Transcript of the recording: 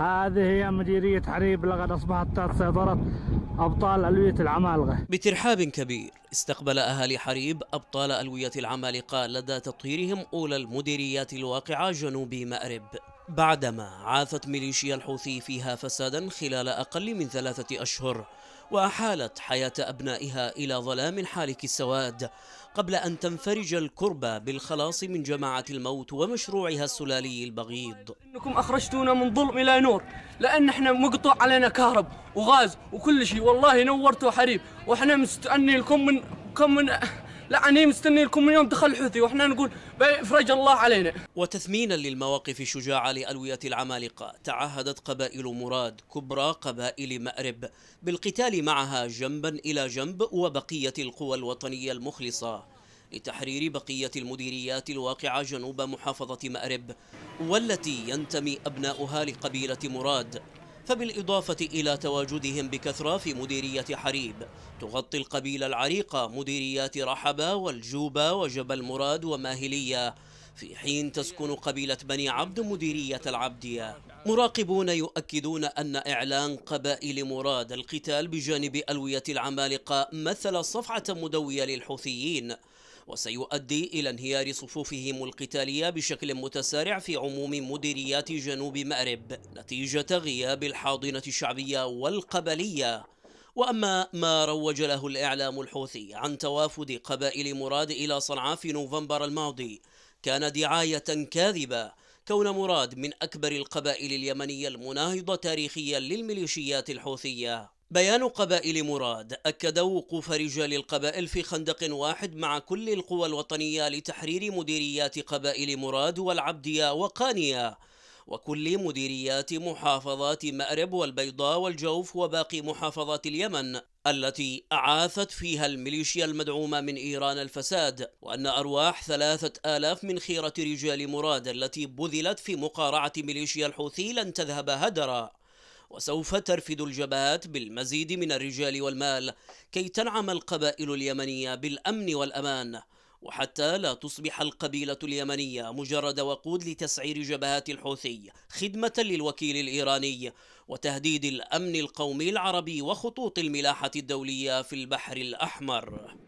هذه هي مديرية حريب لقد أصبحت تحت سيطرة أبطال ألوية العمالقة بترحاب كبير استقبل أهالي حريب أبطال ألوية العمالقة لدى تطهيرهم أولى المديريات الواقعة جنوب مأرب بعدما عافت ميليشيا الحوثي فيها فسادا خلال أقل من ثلاثة أشهر وأحالت حياة أبنائها إلى ظلام حالك السواد قبل أن تنفرج الكربة بالخلاص من جماعة الموت ومشروعها السلالي البغيض إنكم أخرجتونا من ظلم إلى نور لأن إحنا مقطع علينا كهرب وغاز وكل شيء والله نورتوا حريب وإحنا مستأني لكم من كم من لا أنا مستني لكم من يوم دخل الحوثي وإحنا نقول فرج الله علينا وتثمينا للمواقف الشجاعة لألوية العمالقة تعهدت قبائل مراد كبرى قبائل مأرب بالقتال معها جنبا إلى جنب وبقية القوى الوطنية المخلصة لتحرير بقية المديريات الواقعة جنوب محافظة مأرب والتي ينتمي أبناؤها لقبيلة مراد فبالإضافة إلى تواجدهم بكثرة في مديرية حريب تغطي القبيلة العريقة مديريات رحبة والجوبة وجبل مراد وماهلية في حين تسكن قبيلة بني عبد مديرية العبدية مراقبون يؤكدون أن إعلان قبائل مراد القتال بجانب ألوية العمالقة مثل صفعة مدوية للحوثيين وسيؤدي إلى انهيار صفوفهم القتالية بشكل متسارع في عموم مديريات جنوب مأرب نتيجة غياب الحاضنة الشعبية والقبلية وأما ما روج له الإعلام الحوثي عن توافد قبائل مراد إلى صنعاء في نوفمبر الماضي كان دعاية كاذبة كون مراد من أكبر القبائل اليمنية المناهضة تاريخيا للميليشيات الحوثية بيان قبائل مراد أكد وقوف رجال القبائل في خندق واحد مع كل القوى الوطنية لتحرير مديريات قبائل مراد والعبدية وقانية وكل مديريات محافظات مأرب والبيضاء والجوف وباقي محافظات اليمن التي أعاثت فيها الميليشيا المدعومة من إيران الفساد وأن أرواح ثلاثة آلاف من خيرة رجال مراد التي بذلت في مقارعة ميليشيا الحوثي لن تذهب هدرا وسوف ترفد الجبهات بالمزيد من الرجال والمال كي تنعم القبائل اليمنية بالأمن والأمان وحتى لا تصبح القبيلة اليمنية مجرد وقود لتسعير جبهات الحوثي خدمة للوكيل الإيراني وتهديد الأمن القومي العربي وخطوط الملاحة الدولية في البحر الأحمر